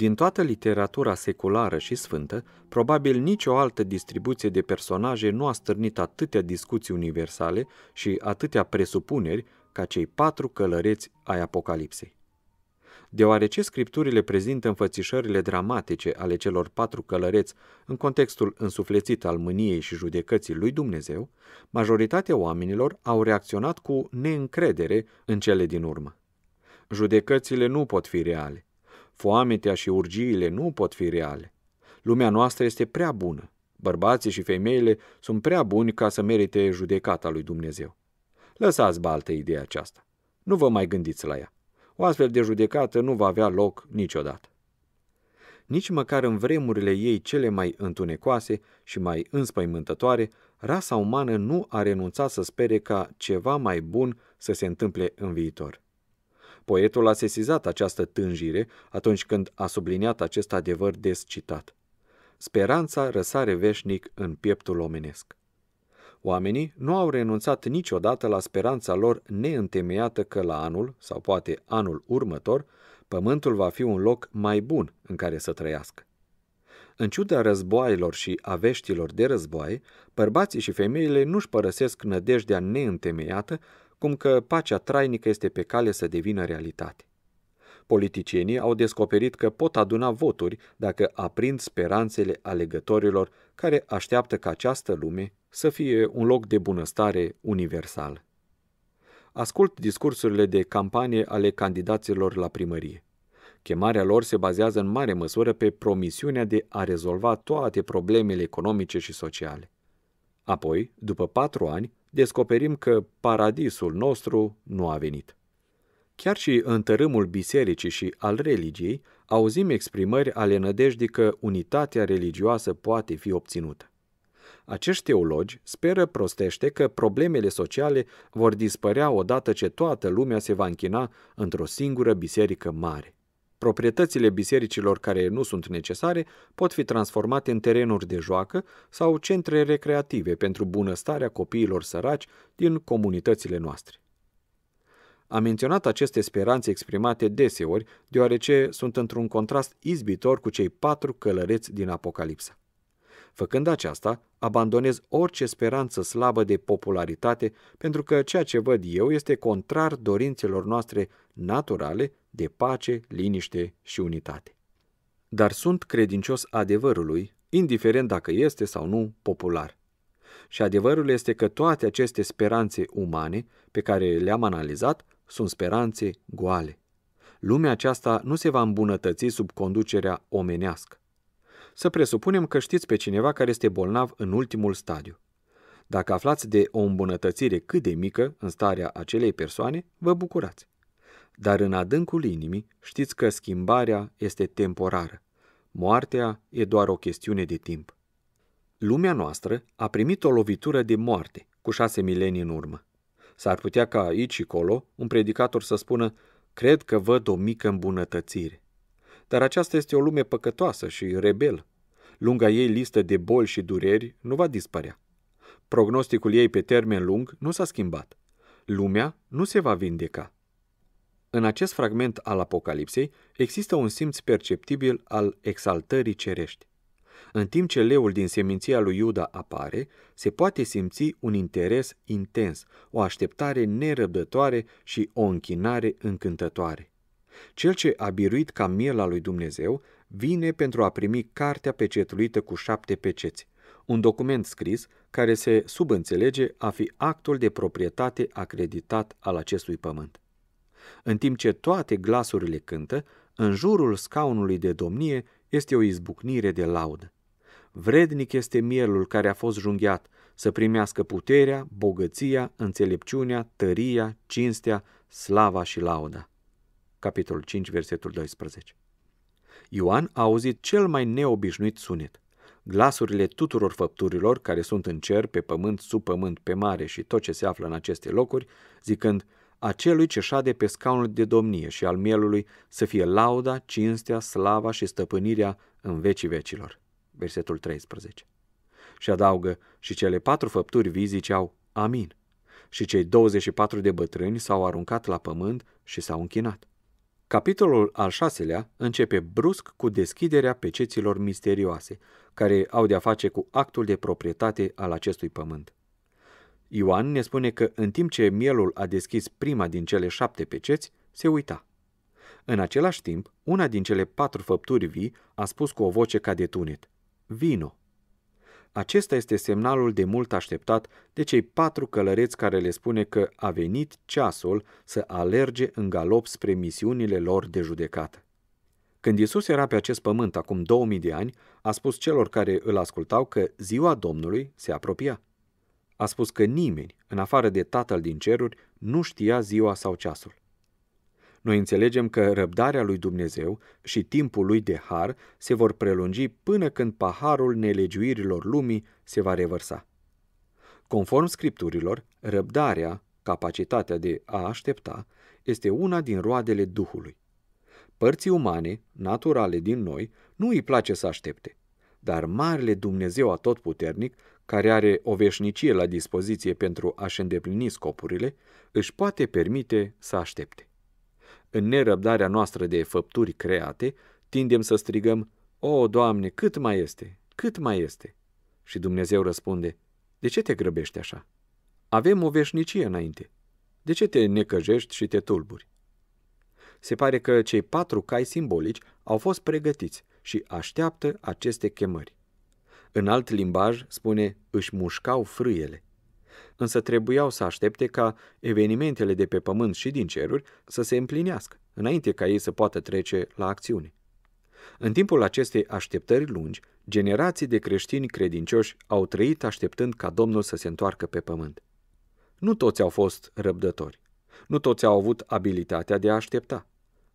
Din toată literatura seculară și sfântă, probabil nicio altă distribuție de personaje nu a stârnit atâtea discuții universale și atâtea presupuneri ca cei patru călăreți ai Apocalipsei. Deoarece scripturile prezintă înfățișările dramatice ale celor patru călăreți în contextul însuflețit al mâniei și judecății lui Dumnezeu, majoritatea oamenilor au reacționat cu neîncredere în cele din urmă. Judecățile nu pot fi reale Foametea și urgiile nu pot fi reale. Lumea noastră este prea bună. Bărbații și femeile sunt prea buni ca să merite judecata lui Dumnezeu. Lăsați baltă ideea aceasta. Nu vă mai gândiți la ea. O astfel de judecată nu va avea loc niciodată. Nici măcar în vremurile ei cele mai întunecoase și mai înspăimântătoare, rasa umană nu a renunțat să spere ca ceva mai bun să se întâmple în viitor. Poetul a sesizat această tânjire atunci când a subliniat acest adevăr des citat. Speranța răsare veșnic în pieptul omenesc. Oamenii nu au renunțat niciodată la speranța lor neîntemeiată că la anul, sau poate anul următor, pământul va fi un loc mai bun în care să trăiască. În ciuda războaielor și aveștilor de războaie, bărbații și femeile nu-și părăsesc nădejdea neîntemeiată cum că pacea trainică este pe cale să devină realitate. Politicienii au descoperit că pot aduna voturi dacă aprind speranțele alegătorilor care așteaptă ca această lume să fie un loc de bunăstare universal. Ascult discursurile de campanie ale candidaților la primărie. Chemarea lor se bazează în mare măsură pe promisiunea de a rezolva toate problemele economice și sociale. Apoi, după patru ani, descoperim că paradisul nostru nu a venit. Chiar și în tărâmul bisericii și al religiei auzim exprimări ale nădejdii că unitatea religioasă poate fi obținută. Acești teologi speră prostește că problemele sociale vor dispărea odată ce toată lumea se va închina într-o singură biserică mare. Proprietățile bisericilor care nu sunt necesare pot fi transformate în terenuri de joacă sau centre recreative pentru bunăstarea copiilor săraci din comunitățile noastre. Am menționat aceste speranțe exprimate deseori, deoarece sunt într-un contrast izbitor cu cei patru călăreți din Apocalipsa. Făcând aceasta, abandonez orice speranță slabă de popularitate, pentru că ceea ce văd eu este contrar dorințelor noastre naturale de pace, liniște și unitate. Dar sunt credincios adevărului, indiferent dacă este sau nu popular. Și adevărul este că toate aceste speranțe umane pe care le-am analizat sunt speranțe goale. Lumea aceasta nu se va îmbunătăți sub conducerea omenească. Să presupunem că știți pe cineva care este bolnav în ultimul stadiu. Dacă aflați de o îmbunătățire cât de mică în starea acelei persoane, vă bucurați. Dar în adâncul inimii știți că schimbarea este temporară. Moartea e doar o chestiune de timp. Lumea noastră a primit o lovitură de moarte cu șase milenii în urmă. S-ar putea ca aici și colo un predicator să spună, cred că văd o mică îmbunătățire. Dar aceasta este o lume păcătoasă și rebel. Lunga ei listă de boli și dureri nu va dispărea. Prognosticul ei pe termen lung nu s-a schimbat. Lumea nu se va vindeca. În acest fragment al Apocalipsei există un simț perceptibil al exaltării cerești. În timp ce leul din seminția lui Iuda apare, se poate simți un interes intens, o așteptare nerăbdătoare și o închinare încântătoare. Cel ce a biruit ca miela lui Dumnezeu vine pentru a primi cartea pecetuită cu șapte peceți, un document scris care se subînțelege a fi actul de proprietate acreditat al acestui pământ. În timp ce toate glasurile cântă, în jurul scaunului de domnie este o izbucnire de laudă. Vrednic este mielul care a fost junghiat să primească puterea, bogăția, înțelepciunea, tăria, cinstea, slava și lauda capitolul 5, versetul 12. Ioan a auzit cel mai neobișnuit sunet. Glasurile tuturor făpturilor care sunt în cer, pe pământ, sub pământ, pe mare și tot ce se află în aceste locuri, zicând, acelui ce șade pe scaunul de domnie și al mielului să fie lauda, cinstea, slava și stăpânirea în vecii vecilor. Versetul 13. Și adaugă, și cele patru făpturi vii ziceau, Amin. Și cei 24 de bătrâni s-au aruncat la pământ și s-au închinat. Capitolul al șaselea începe brusc cu deschiderea peceților misterioase, care au de-a face cu actul de proprietate al acestui pământ. Ioan ne spune că în timp ce mielul a deschis prima din cele șapte peceți, se uita. În același timp, una din cele patru făpturi vii a spus cu o voce ca de tunet, Vino! Acesta este semnalul de mult așteptat de cei patru călăreți care le spune că a venit ceasul să alerge în galop spre misiunile lor de judecată. Când Isus era pe acest pământ acum 2000 de ani, a spus celor care îl ascultau că ziua Domnului se apropia. A spus că nimeni, în afară de Tatăl din ceruri, nu știa ziua sau ceasul. Noi înțelegem că răbdarea lui Dumnezeu și timpul lui de har se vor prelungi până când paharul nelegiuirilor lumii se va revărsa. Conform scripturilor, răbdarea, capacitatea de a aștepta, este una din roadele Duhului. Părții umane, naturale din noi, nu îi place să aștepte, dar marele Dumnezeu atotputernic, care are o veșnicie la dispoziție pentru a-și îndeplini scopurile, își poate permite să aștepte. În nerăbdarea noastră de făpturi create, tindem să strigăm, O, Doamne, cât mai este, cât mai este? Și Dumnezeu răspunde, De ce te grăbești așa? Avem o veșnicie înainte. De ce te necăjești și te tulburi? Se pare că cei patru cai simbolici au fost pregătiți și așteaptă aceste chemări. În alt limbaj spune, își mușcau frâiele însă trebuiau să aștepte ca evenimentele de pe pământ și din ceruri să se împlinească, înainte ca ei să poată trece la acțiune. În timpul acestei așteptări lungi, generații de creștini credincioși au trăit așteptând ca Domnul să se întoarcă pe pământ. Nu toți au fost răbdători. Nu toți au avut abilitatea de a aștepta.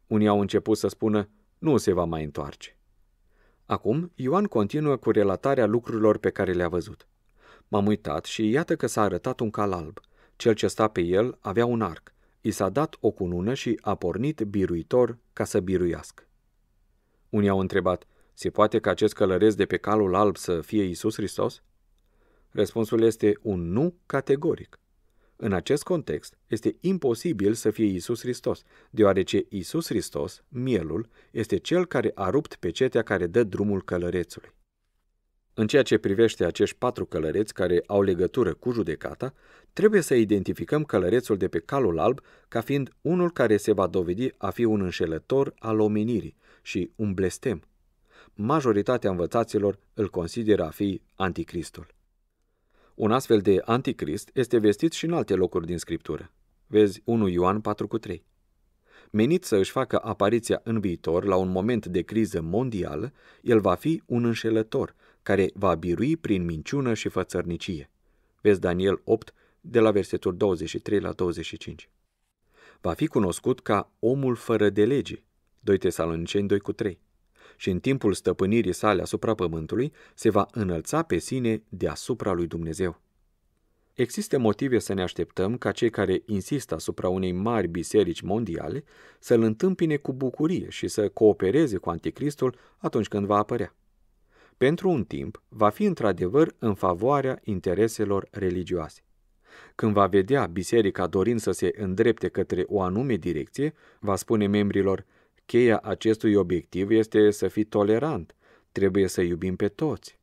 Unii au început să spună, nu se va mai întoarce. Acum, Ioan continuă cu relatarea lucrurilor pe care le-a văzut. M-am uitat și iată că s-a arătat un cal alb. Cel ce sta pe el avea un arc. I s-a dat o cunună și a pornit biruitor ca să biruiască. Unii au întrebat, se poate că acest călăreț de pe calul alb să fie Isus Hristos? Răspunsul este un nu categoric. În acest context, este imposibil să fie Isus Hristos, deoarece Isus Hristos, mielul, este cel care a rupt pecetea care dă drumul călărețului. În ceea ce privește acești patru călăreți care au legătură cu judecata, trebuie să identificăm călărețul de pe calul alb ca fiind unul care se va dovedi a fi un înșelător al omenirii și un blestem. Majoritatea învățaților îl consideră a fi anticristul. Un astfel de anticrist este vestit și în alte locuri din Scriptură. Vezi 1 Ioan 4,3. Menit să își facă apariția în viitor la un moment de criză mondială, el va fi un înșelător – care va birui prin minciună și fățărnicie. Vezi Daniel 8, de la versetul 23 la 25. Va fi cunoscut ca omul fără de lege, 2 Tesaloniceni 2 cu 3, și în timpul stăpânirii sale asupra pământului se va înălța pe sine deasupra lui Dumnezeu. Există motive să ne așteptăm ca cei care insistă asupra unei mari biserici mondiale să-l întâmpine cu bucurie și să coopereze cu Anticristul atunci când va apărea pentru un timp, va fi într-adevăr în favoarea intereselor religioase. Când va vedea biserica dorind să se îndrepte către o anume direcție, va spune membrilor, cheia acestui obiectiv este să fii tolerant, trebuie să iubim pe toți.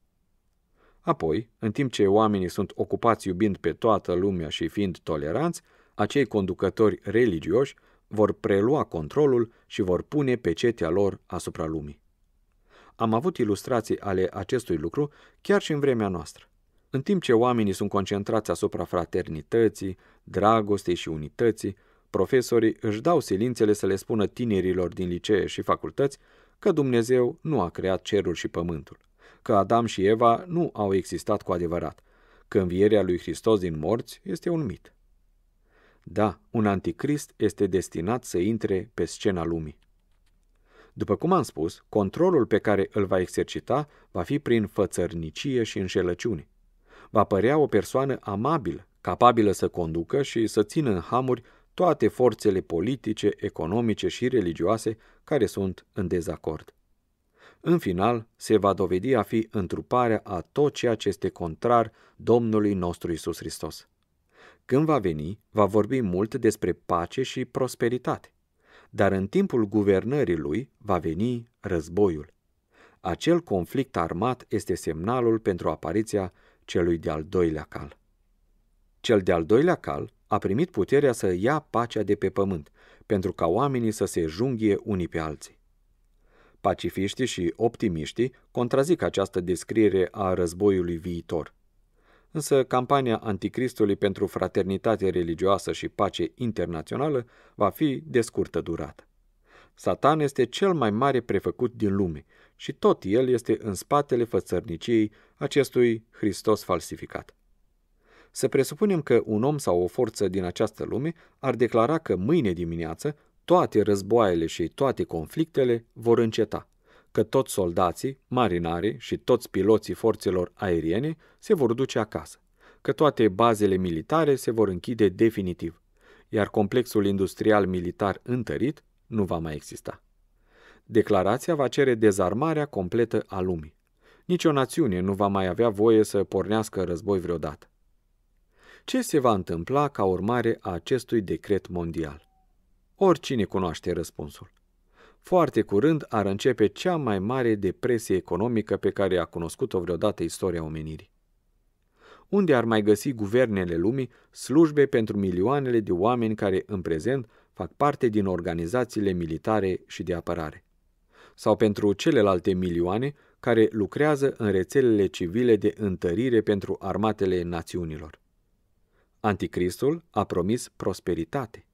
Apoi, în timp ce oamenii sunt ocupați iubind pe toată lumea și fiind toleranți, acei conducători religioși vor prelua controlul și vor pune pecetea lor asupra lumii. Am avut ilustrații ale acestui lucru chiar și în vremea noastră. În timp ce oamenii sunt concentrați asupra fraternității, dragostei și unității, profesorii își dau silințele să le spună tinerilor din licee și facultăți că Dumnezeu nu a creat cerul și pământul, că Adam și Eva nu au existat cu adevărat, că învierea lui Hristos din morți este un mit. Da, un anticrist este destinat să intre pe scena lumii. După cum am spus, controlul pe care îl va exercita va fi prin fățărnicie și înșelăciuni. Va părea o persoană amabilă, capabilă să conducă și să țină în hamuri toate forțele politice, economice și religioase care sunt în dezacord. În final, se va dovedi a fi întruparea a tot ceea ce este contrar Domnului nostru Isus Hristos. Când va veni, va vorbi mult despre pace și prosperitate dar în timpul guvernării lui va veni războiul. Acel conflict armat este semnalul pentru apariția celui de-al doilea cal. Cel de-al doilea cal a primit puterea să ia pacea de pe pământ, pentru ca oamenii să se junghie unii pe alții. Pacifiștii și optimiștii contrazic această descriere a războiului viitor – însă campania anticristului pentru fraternitate religioasă și pace internațională va fi de scurtă durată. Satan este cel mai mare prefăcut din lume și tot el este în spatele fățărniciei acestui Hristos falsificat. Să presupunem că un om sau o forță din această lume ar declara că mâine dimineață toate războaiele și toate conflictele vor înceta – că toți soldații, marinarii și toți piloții forțelor aeriene se vor duce acasă, că toate bazele militare se vor închide definitiv, iar complexul industrial militar întărit nu va mai exista. Declarația va cere dezarmarea completă a lumii. Nici o națiune nu va mai avea voie să pornească război vreodată. Ce se va întâmpla ca urmare a acestui decret mondial? Oricine cunoaște răspunsul foarte curând ar începe cea mai mare depresie economică pe care a cunoscut-o vreodată istoria omenirii. Unde ar mai găsi guvernele lumii slujbe pentru milioanele de oameni care în prezent fac parte din organizațiile militare și de apărare? Sau pentru celelalte milioane care lucrează în rețelele civile de întărire pentru armatele națiunilor? Anticristul a promis prosperitate –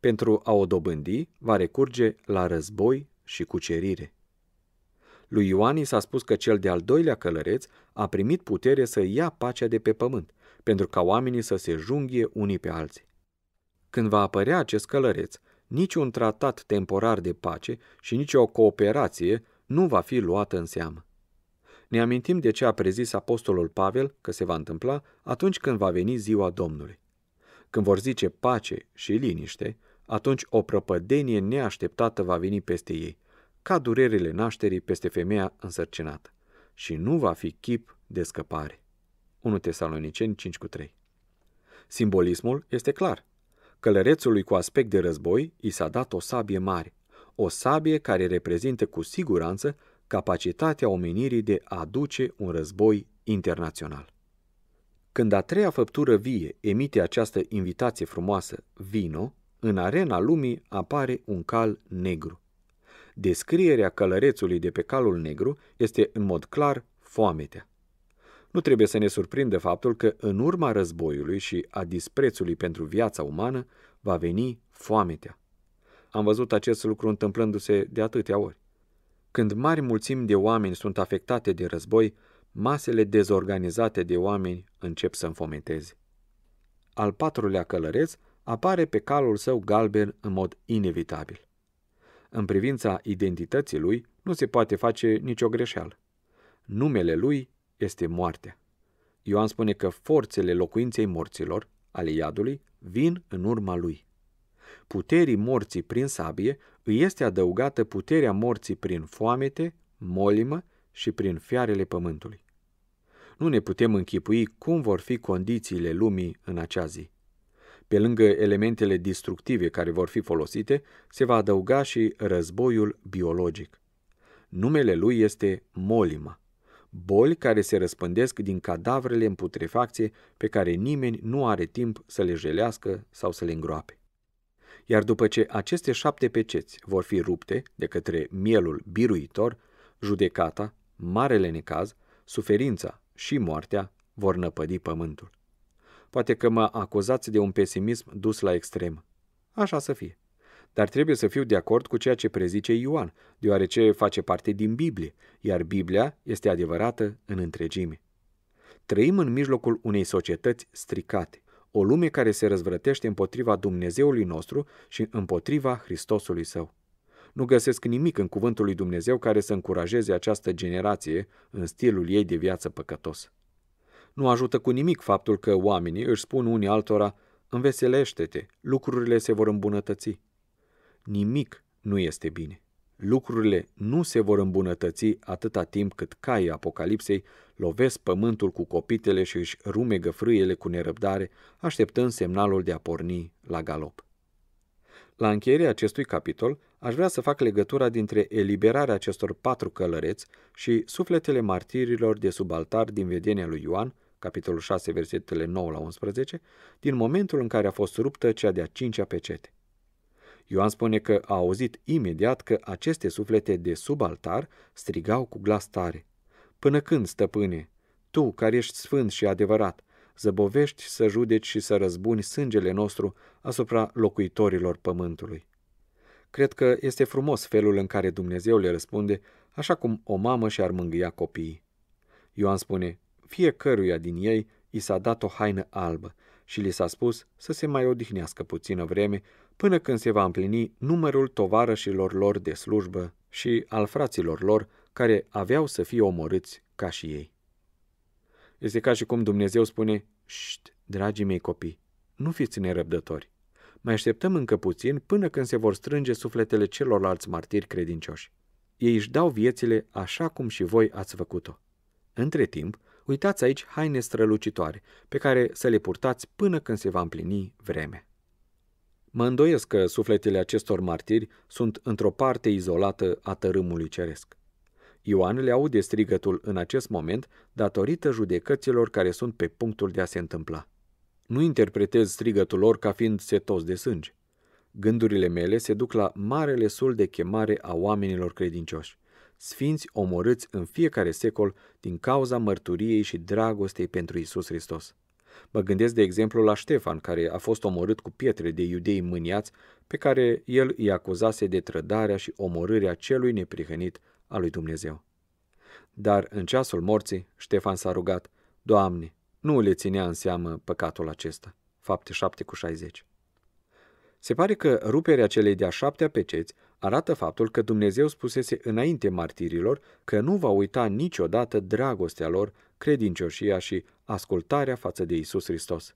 pentru a o dobândi, va recurge la război și cucerire. Lui Ioan i s-a spus că cel de-al doilea călăreț a primit putere să ia pacea de pe pământ, pentru ca oamenii să se junghie unii pe alții. Când va apărea acest călăreț, niciun tratat temporar de pace și nicio cooperație nu va fi luată în seamă. Ne amintim de ce a prezis apostolul Pavel că se va întâmpla atunci când va veni ziua Domnului. Când vor zice pace și liniște, atunci o prăpădenie neașteptată va veni peste ei, ca durerile nașterii peste femeia însărcinată, și nu va fi chip de scăpare. 1 Tesaloniceni 5 cu 3 Simbolismul este clar. Călărețului cu aspect de război i s-a dat o sabie mare, o sabie care reprezintă cu siguranță capacitatea omenirii de a aduce un război internațional. Când a treia făptură vie emite această invitație frumoasă, vino, în arena lumii apare un cal negru. Descrierea călărețului de pe calul negru este în mod clar foametea. Nu trebuie să ne surprindă faptul că în urma războiului și a disprețului pentru viața umană va veni foametea. Am văzut acest lucru întâmplându-se de atâtea ori. Când mari mulțimi de oameni sunt afectate de război, masele dezorganizate de oameni încep să înfometeze. Al patrulea călăreț apare pe calul său galben în mod inevitabil. În privința identității lui nu se poate face nicio greșeală. Numele lui este moartea. Ioan spune că forțele locuinței morților, ale iadului, vin în urma lui. Puterii morții prin sabie îi este adăugată puterea morții prin foamete, molimă și prin fiarele pământului. Nu ne putem închipui cum vor fi condițiile lumii în acea zi. Pe lângă elementele destructive care vor fi folosite, se va adăuga și războiul biologic. Numele lui este molima, boli care se răspândesc din cadavrele în putrefacție pe care nimeni nu are timp să le jelească sau să le îngroape. Iar după ce aceste șapte peceți vor fi rupte de către mielul biruitor, judecata, marele necaz, suferința și moartea vor năpădi pământul. Poate că mă acuzați de un pesimism dus la extrem. Așa să fie. Dar trebuie să fiu de acord cu ceea ce prezice Ioan, deoarece face parte din Biblie, iar Biblia este adevărată în întregime. Trăim în mijlocul unei societăți stricate, o lume care se răzvrătește împotriva Dumnezeului nostru și împotriva Hristosului său. Nu găsesc nimic în cuvântul lui Dumnezeu care să încurajeze această generație în stilul ei de viață păcătos. Nu ajută cu nimic faptul că oamenii își spun unii altora, înveselește-te, lucrurile se vor îmbunătăți. Nimic nu este bine. Lucrurile nu se vor îmbunătăți atâta timp cât caii Apocalipsei lovesc pământul cu copitele și își rumegă frâiele cu nerăbdare, așteptând semnalul de a porni la galop. La încheierea acestui capitol, aș vrea să fac legătura dintre eliberarea acestor patru călăreți și sufletele martirilor de sub altar din vedenia lui Ioan, capitolul 6, versetele 9 la 11, din momentul în care a fost ruptă cea de-a cincea pecete. Ioan spune că a auzit imediat că aceste suflete de sub altar strigau cu glas tare. Până când, stăpâne, tu care ești sfânt și adevărat, zăbovești să judeci și să răzbuni sângele nostru asupra locuitorilor pământului? Cred că este frumos felul în care Dumnezeu le răspunde, așa cum o mamă și-ar mângâia copiii. Ioan spune, Fiecăruia din ei i s-a dat o haină albă și li s-a spus să se mai odihnească puțină vreme până când se va împlini numărul tovarășilor lor de slujbă și al fraților lor care aveau să fie omorâți ca și ei. Este ca și cum Dumnezeu spune, Șt, dragii mei copii, nu fiți nerăbdători. Mai așteptăm încă puțin până când se vor strânge sufletele celorlalți martiri credincioși. Ei își dau viețile așa cum și voi ați făcut-o. Între timp, Uitați aici haine strălucitoare, pe care să le purtați până când se va împlini vreme. Mă îndoiesc că sufletele acestor martiri sunt într-o parte izolată a tărâmului ceresc. Ioan le aude strigătul în acest moment datorită judecăților care sunt pe punctul de a se întâmpla. Nu interpretez strigătul lor ca fiind setos de sânge. Gândurile mele se duc la marele sul de chemare a oamenilor credincioși, sfinți omorâți în fiecare secol din cauza mărturiei și dragostei pentru Isus Hristos. Mă gândesc de exemplu la Ștefan, care a fost omorât cu pietre de iudei mâniați, pe care el îi acuzase de trădarea și omorârea celui neprihănit al lui Dumnezeu. Dar în ceasul morții, Ștefan s-a rugat, Doamne, nu le ținea în seamă păcatul acesta. Fapte 7 cu 60. Se pare că ruperea celei de-a șaptea peceți arată faptul că Dumnezeu spusese înainte martirilor că nu va uita niciodată dragostea lor, credincioșia și ascultarea față de Isus Hristos.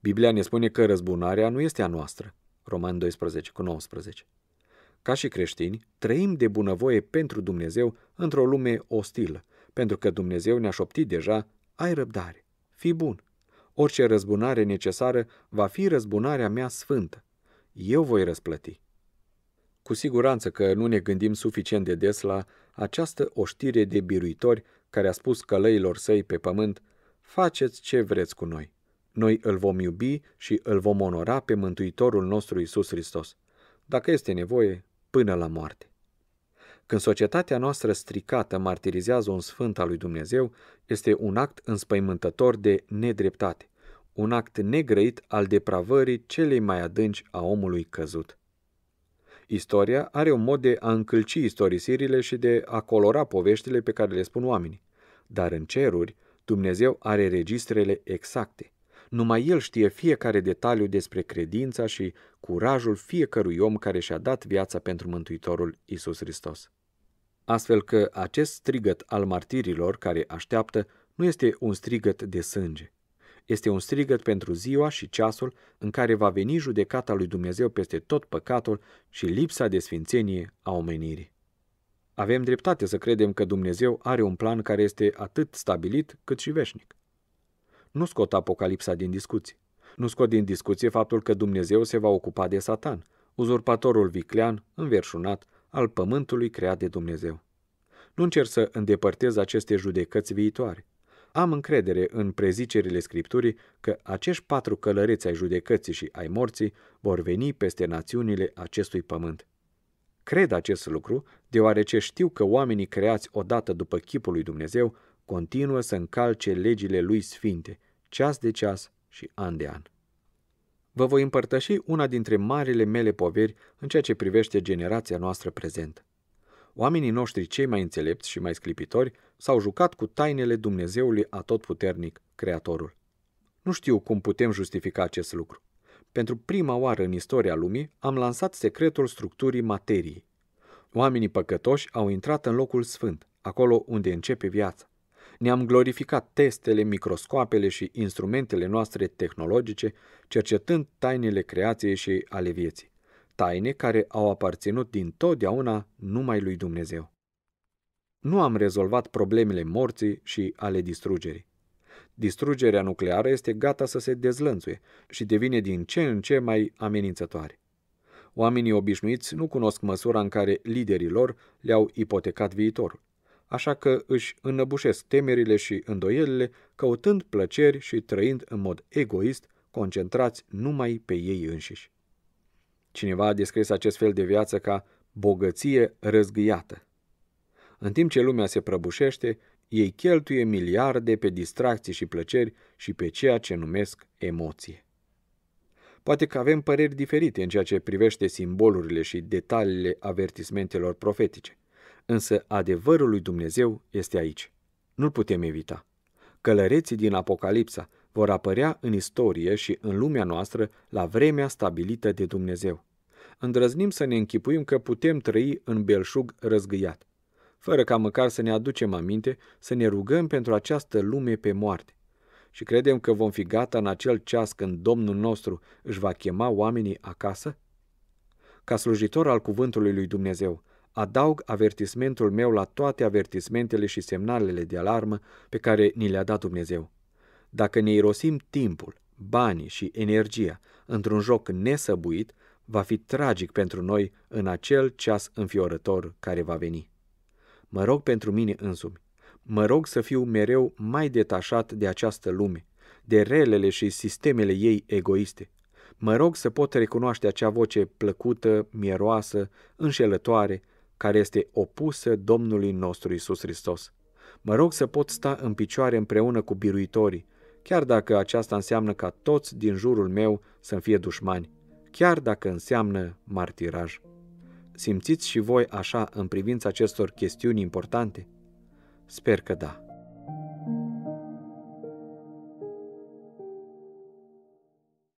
Biblia ne spune că răzbunarea nu este a noastră. Roman 12 cu 19. Ca și creștini, trăim de bunăvoie pentru Dumnezeu într-o lume ostilă, pentru că Dumnezeu ne-a șoptit deja, ai răbdare, fii bun. Orice răzbunare necesară va fi răzbunarea mea sfântă. Eu voi răsplăti. Cu siguranță că nu ne gândim suficient de des la această oștire de biruitori care a spus călăilor săi pe pământ, faceți ce vreți cu noi. Noi îl vom iubi și îl vom onora pe Mântuitorul nostru Isus Hristos, dacă este nevoie, până la moarte. Când societatea noastră stricată martirizează un sfânt al lui Dumnezeu, este un act înspăimântător de nedreptate, un act negrăit al depravării celei mai adânci a omului căzut. Istoria are un mod de a încălci istorisirile și de a colora poveștile pe care le spun oamenii. Dar în ceruri, Dumnezeu are registrele exacte. Numai El știe fiecare detaliu despre credința și curajul fiecărui om care și-a dat viața pentru Mântuitorul Isus Hristos. Astfel că acest strigăt al martirilor care așteaptă nu este un strigăt de sânge, este un strigăt pentru ziua și ceasul în care va veni judecata lui Dumnezeu peste tot păcatul și lipsa de sfințenie a omenirii. Avem dreptate să credem că Dumnezeu are un plan care este atât stabilit cât și veșnic. Nu scot Apocalipsa din discuție. Nu scot din discuție faptul că Dumnezeu se va ocupa de Satan, uzurpatorul viclean, înverșunat, al pământului creat de Dumnezeu. Nu încerc să îndepărtez aceste judecăți viitoare. Am încredere în prezicerile Scripturii că acești patru călăreți ai judecății și ai morții vor veni peste națiunile acestui pământ. Cred acest lucru, deoarece știu că oamenii creați odată după chipul lui Dumnezeu continuă să încalce legile lui sfinte, ceas de ceas și an de an. Vă voi împărtăși una dintre marile mele poveri în ceea ce privește generația noastră prezentă oamenii noștri cei mai înțelepți și mai sclipitori s-au jucat cu tainele Dumnezeului atotputernic, Creatorul. Nu știu cum putem justifica acest lucru. Pentru prima oară în istoria lumii am lansat secretul structurii materiei. Oamenii păcătoși au intrat în locul sfânt, acolo unde începe viața. Ne-am glorificat testele, microscoapele și instrumentele noastre tehnologice, cercetând tainele creației și ale vieții taine care au aparținut din totdeauna numai lui Dumnezeu. Nu am rezolvat problemele morții și ale distrugerii. Distrugerea nucleară este gata să se dezlănțuie și devine din ce în ce mai amenințătoare. Oamenii obișnuiți nu cunosc măsura în care liderii lor le-au ipotecat viitorul, așa că își înăbușesc temerile și îndoielile, căutând plăceri și trăind în mod egoist, concentrați numai pe ei înșiși. Cineva a descris acest fel de viață ca bogăție răzgâiată. În timp ce lumea se prăbușește, ei cheltuie miliarde pe distracții și plăceri și pe ceea ce numesc emoție. Poate că avem păreri diferite în ceea ce privește simbolurile și detaliile avertismentelor profetice, însă adevărul lui Dumnezeu este aici. Nu-l putem evita. Călăreții din Apocalipsa vor apărea în istorie și în lumea noastră la vremea stabilită de Dumnezeu îndrăznim să ne închipuim că putem trăi în belșug răzgâiat, fără ca măcar să ne aducem aminte să ne rugăm pentru această lume pe moarte. Și credem că vom fi gata în acel ceas când Domnul nostru își va chema oamenii acasă? Ca slujitor al cuvântului lui Dumnezeu, adaug avertismentul meu la toate avertismentele și semnalele de alarmă pe care ni le-a dat Dumnezeu. Dacă ne irosim timpul, banii și energia într-un joc nesăbuit, va fi tragic pentru noi în acel ceas înfiorător care va veni. Mă rog pentru mine însumi, mă rog să fiu mereu mai detașat de această lume, de relele și sistemele ei egoiste. Mă rog să pot recunoaște acea voce plăcută, mieroasă, înșelătoare, care este opusă Domnului nostru Isus Hristos. Mă rog să pot sta în picioare împreună cu biruitorii, chiar dacă aceasta înseamnă ca toți din jurul meu să-mi fie dușmani chiar dacă înseamnă martiraj. Simțiți și voi așa în privința acestor chestiuni importante? Sper că da.